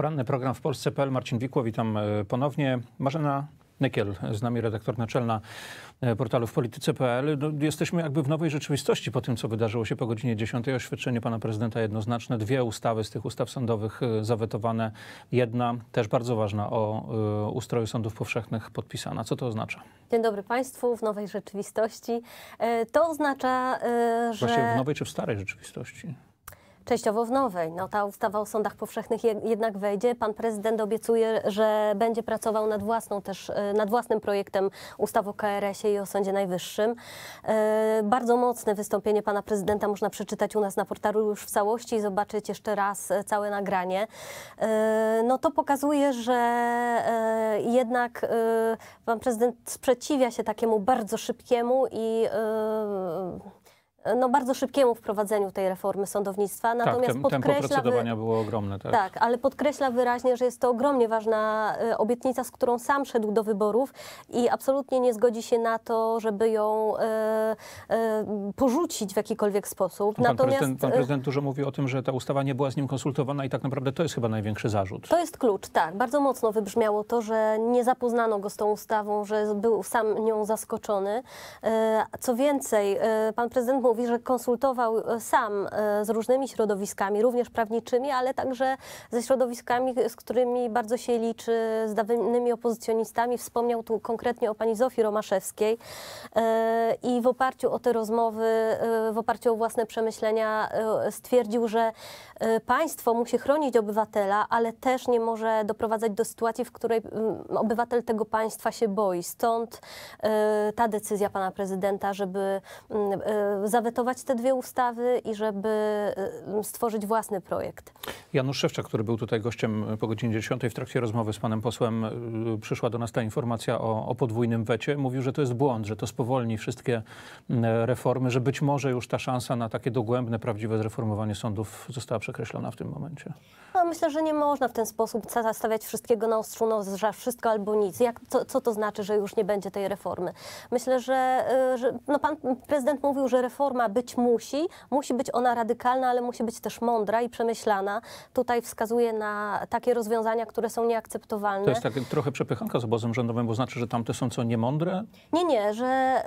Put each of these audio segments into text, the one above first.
Poranny program w Polsce.pl. Marcin Wikło, witam e, ponownie. Marzena Nykiel, z nami redaktor naczelna e, portalu w polityce.pl. No, jesteśmy jakby w nowej rzeczywistości po tym, co wydarzyło się po godzinie 10. Oświadczenie pana prezydenta jednoznaczne. Dwie ustawy z tych ustaw sądowych e, zawetowane. Jedna też bardzo ważna o ustroju sądów powszechnych podpisana. Co to oznacza? Dzień dobry Państwu w nowej rzeczywistości. To oznacza, że... Właśnie w nowej czy w starej rzeczywistości? częściowo w nowej. No, ta ustawa o sądach powszechnych jednak wejdzie. Pan prezydent obiecuje, że będzie pracował nad, własną też, e, nad własnym projektem ustaw o KRS-ie i o Sądzie Najwyższym. E, bardzo mocne wystąpienie pana prezydenta można przeczytać u nas na portalu już w całości i zobaczyć jeszcze raz e, całe nagranie. No to pokazuje, że jednak pan prezydent sprzeciwia się takiemu bardzo szybkiemu i no, bardzo szybkiemu wprowadzeniu tej reformy sądownictwa. Tak, Natomiast tak, podkreśla, procedowania było ogromne. Tak. tak, ale podkreśla wyraźnie, że jest to ogromnie ważna e, obietnica, z którą sam szedł do wyborów i absolutnie nie zgodzi się na to, żeby ją e, e, porzucić w jakikolwiek sposób. Pan, Natomiast, prezydent, pan e, prezydent dużo mówi o tym, że ta ustawa nie była z nim konsultowana i tak naprawdę to jest chyba największy zarzut. To jest klucz, tak. Bardzo mocno wybrzmiało to, że nie zapoznano go z tą ustawą, że był sam nią zaskoczony. E, co więcej, e, pan prezydent mówi, że konsultował e, sam e, z różnymi środowiskami, również prawniczymi, ale także ze środowiskami, z którymi bardzo się liczy, z dawnymi opozycjonistami. Wspomniał tu konkretnie o pani Zofii Romaszewskiej e, i w oparciu o te rozmowy, w oparciu o własne przemyślenia stwierdził, że państwo musi chronić obywatela, ale też nie może doprowadzać do sytuacji, w której mm, obywatel tego państwa się boi. Stąd ta decyzja pana prezydenta, żeby za mm, zawetować te dwie ustawy i żeby y, no, stworzyć własny projekt. Janusz Szewczak, który był tutaj gościem y, po godzinie 10 w trakcie rozmowy z panem posłem, y, przyszła do nas ta informacja o, o podwójnym wecie. Mówił, że to jest błąd, że to spowolni wszystkie mm, reformy, że być może już ta szansa na takie dogłębne, prawdziwe zreformowanie sądów została przekreślona w tym momencie. No, myślę, że nie można w ten sposób zastawiać wszystkiego na ostrzu noża, wszystko albo nic. Jak, co, co to znaczy, że już nie będzie tej reformy? Myślę, że, że no, pan prezydent mówił, że reforma reforma być musi, musi być ona radykalna, ale musi być też mądra i przemyślana. Tutaj wskazuje na takie rozwiązania, które są nieakceptowalne. To jest tak trochę przepychanka z obozem rządowym, bo znaczy, że tamte są co niemądre? Nie, nie, że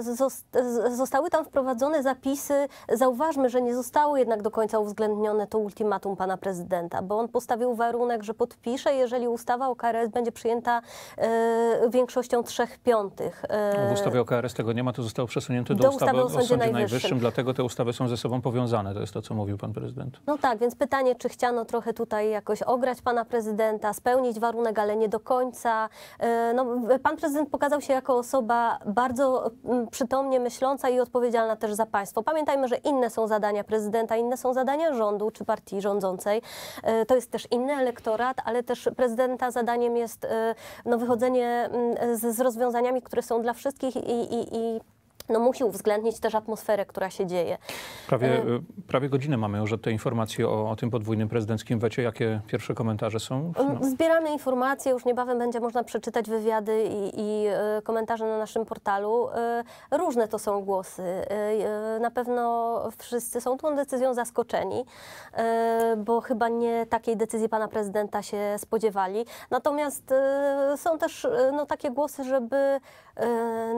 y, zostały tam wprowadzone zapisy. Zauważmy, że nie zostało jednak do końca uwzględnione to ultimatum pana prezydenta, bo on postawił warunek, że podpisze, jeżeli ustawa o KRS będzie przyjęta y, większością trzech piątych. Y, no, w ustawie o KRS tego nie ma, to zostało przesunięte do, do ustawy, ustawy o Sądzie, Sądzie Najwyższym. Wyższym, dlatego te ustawy są ze sobą powiązane, to jest to, co mówił pan prezydent. No tak, więc pytanie, czy chciano trochę tutaj jakoś ograć pana prezydenta, spełnić warunek, ale nie do końca. E, no, pan prezydent pokazał się jako osoba bardzo mm, przytomnie myśląca i odpowiedzialna też za państwo. Pamiętajmy, że inne są zadania prezydenta, inne są zadania rządu czy partii rządzącej. E, to jest też inny elektorat, ale też prezydenta zadaniem jest e, no, wychodzenie mm, z, z rozwiązaniami, które są dla wszystkich i, i, i no, musi uwzględnić też atmosferę, która się dzieje. Prawie, e, e, prawie godzinę mamy już od tej informacji o, o tym podwójnym prezydenckim wecie. Jakie pierwsze komentarze są? No. Zbieramy informacje, już niebawem będzie można przeczytać wywiady i, i komentarze na naszym portalu. Różne to są głosy. Na pewno wszyscy są tą decyzją zaskoczeni, bo chyba nie takiej decyzji pana prezydenta się spodziewali. Natomiast są też no, takie głosy, żeby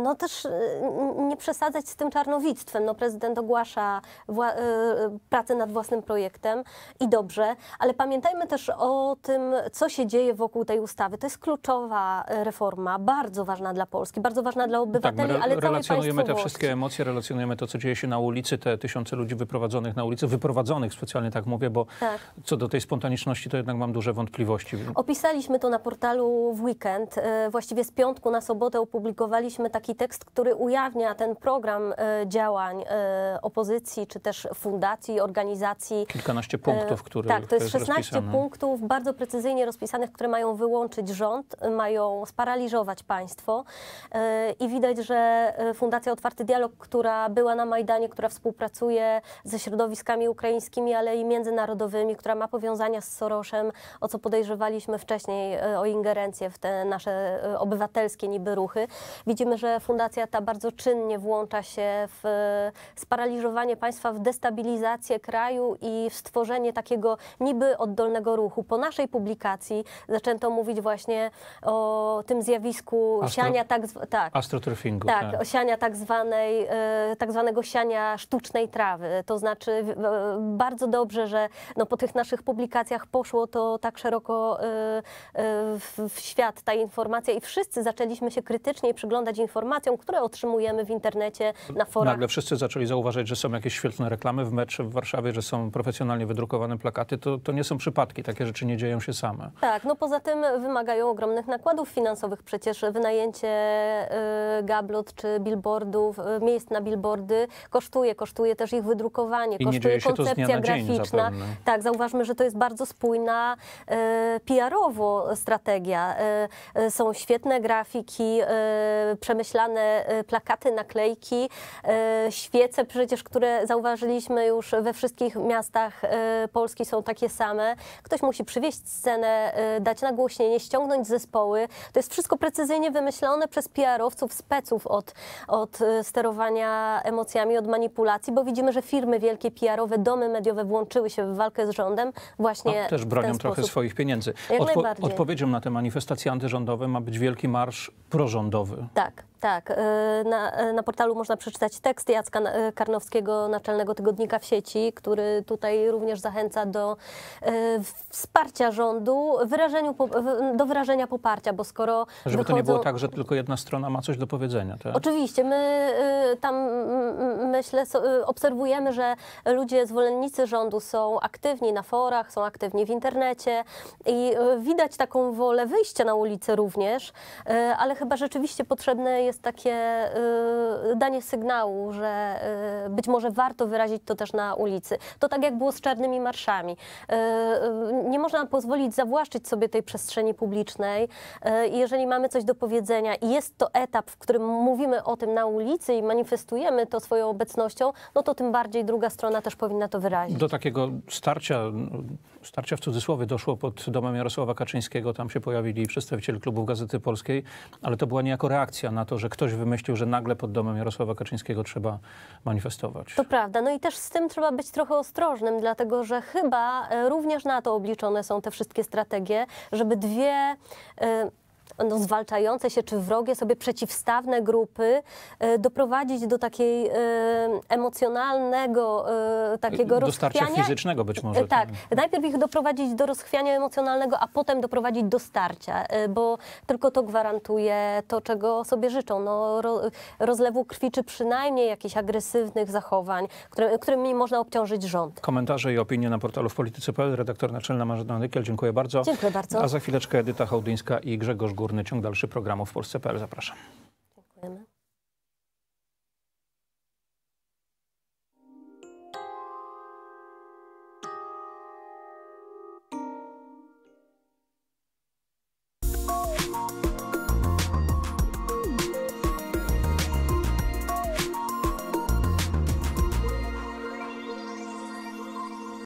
no, też nie przesadzać z tym czarnowictwem. No, prezydent ogłasza wła- y, y, pracę nad własnym projektem i dobrze, ale pamiętajmy też o tym, co się dzieje wokół tej ustawy. To jest kluczowa y, reforma, bardzo ważna dla Polski, bardzo ważna dla obywateli, tak, re- ale relacjonujemy te wszystkie emocje, relacjonujemy to, co dzieje się na ulicy, te tysiące ludzi wyprowadzonych na ulicę, wyprowadzonych specjalnie tak mówię, bo tak. co do tej spontaniczności to jednak mam duże wątpliwości. Opisaliśmy to na portalu w weekend, właściwie z piątku na sobotę opublikowaliśmy taki tekst, który ujawnia ten ten program e, działań e, opozycji, czy też fundacji, organizacji. Kilkanaście punktów, e, które. Tak, to jest 16 rozpisane. punktów bardzo precyzyjnie rozpisanych, które mają wyłączyć rząd, mają sparaliżować państwo. I widać, że Fundacja Otwarty Dialog, która była na Majdanie, która współpracuje ze środowiskami ukraińskimi, ale i międzynarodowymi, która ma powiązania z Soroszem, o co podejrzewaliśmy wcześniej, o ingerencję w te nasze obywatelskie niby ruchy. Widzimy, że fundacja ta bardzo czynnie aktywnie włącza się w e, sparaliżowanie państwa, w destabilizację kraju i w stworzenie takiego niby oddolnego ruchu. Po naszej publikacji zaczęto mówić właśnie o tym zjawisku Astro, siania tak, tak astroturfingu. Tak, tak, siania tak, zwanej, e, tak zwanego siania sztucznej trawy. To znaczy e, bardzo dobrze, że no, po tych naszych publikacjach poszło to tak szeroko w świat ta informacja i wszyscy zaczęliśmy się krytycznie przyglądać informacjom, które otrzymujemy w internecie internecie, na forach. Nagle wszyscy zaczęli zauważać, że są jakieś świetne reklamy w meczu w Warszawie, że są profesjonalnie wydrukowane plakaty. To, to nie są przypadki, takie rzeczy nie dzieją się same. Tak, no poza tym wymagają ogromnych nakładów finansowych. Przecież wynajęcie y, gablot czy billboardów, y, miejsc na billboardy kosztuje, kosztuje też ich wydrukowanie, I kosztuje koncepcja graficzna. tak, zauważmy, że to jest bardzo spójna y, PR-owo strategia. Y, y, są świetne grafiki, y, przemyślane y, plakaty na naklejki, e, świece przecież, które zauważyliśmy już we wszystkich miastach e, Polski są takie same. Ktoś musi przywieźć scenę, e, dać nagłośnienie, ściągnąć zespoły. To jest wszystko precyzyjnie wymyślone przez PR-owców, speców od, od sterowania emocjami, od manipulacji, bo widzimy, że firmy wielkie PR-owe, domy mediowe włączyły się w walkę z rządem właśnie A, no, Też bronią trochę sposób. swoich pieniędzy. Odpo odpowiedzią na te manifestacje antyrządowe ma być wielki marsz prorządowy. Tak, tak. Na, na na portalu można przeczytać tekst Jacka e, Karnowskiego, naczelnego tygodnika w sieci, który tutaj również zachęca do e, wsparcia rządu, wyrażeniu, do wyrażenia poparcia, bo skoro. Żeby wychodzą... to nie było tak, że tylko jedna strona ma coś do powiedzenia. Tak? Oczywiście, my e, tam myślę, obserwujemy, że ludzie, zwolennicy rządu są aktywni na forach, są aktywni w internecie i widać taką wolę wyjścia na ulicę również, ale chyba rzeczywiście potrzebne jest takie Y, danie sygnału, że y, być może warto wyrazić to też na ulicy. To tak jak było z czarnymi marszami. Y, nie można pozwolić zawłaszczyć sobie tej przestrzeni publicznej. Jeżeli mamy coś do powiedzenia i jest to etap, w którym mówimy o tym na ulicy i manifestujemy to swoją obecnością, no to tym bardziej druga strona też powinna to wyrazić. Do takiego starcia, starcia w cudzysłowie doszło pod domem Jarosława Kaczyńskiego. Tam się pojawili przedstawiciele klubów Gazety Polskiej, ale to była niejako reakcja na to, że ktoś wymyślił, że nagle pod domem domem Jarosława Kaczyńskiego trzeba manifestować. To prawda. No i też z tym trzeba być trochę ostrożnym, dlatego że chyba e, również na to obliczone są te wszystkie strategie, żeby dwie e, no, zwalczające się czy wrogie sobie przeciwstawne grupy e, doprowadzić do takiej e, emocjonalnego e, takiego do rozchwiania. starcia fizycznego być może. Tak. tak, najpierw ich doprowadzić do rozchwiania emocjonalnego, a potem doprowadzić do starcia, bo tylko to gwarantuje to, czego sobie życzą. No, rozlewu krwi, czy przynajmniej jakichś agresywnych zachowań, które, którymi można obciążyć rząd. Komentarze i opinie na portalu w polityce.pl. Redaktor naczelna Marzena Nykiel, dziękuję bardzo. Dziękuję bardzo. A za chwileczkę Edyta Hołdyńska i Grzegorz Gór. Podgórny. Ciąg dalszy programu w Polsce.pl. Zapraszam. Dziękujemy.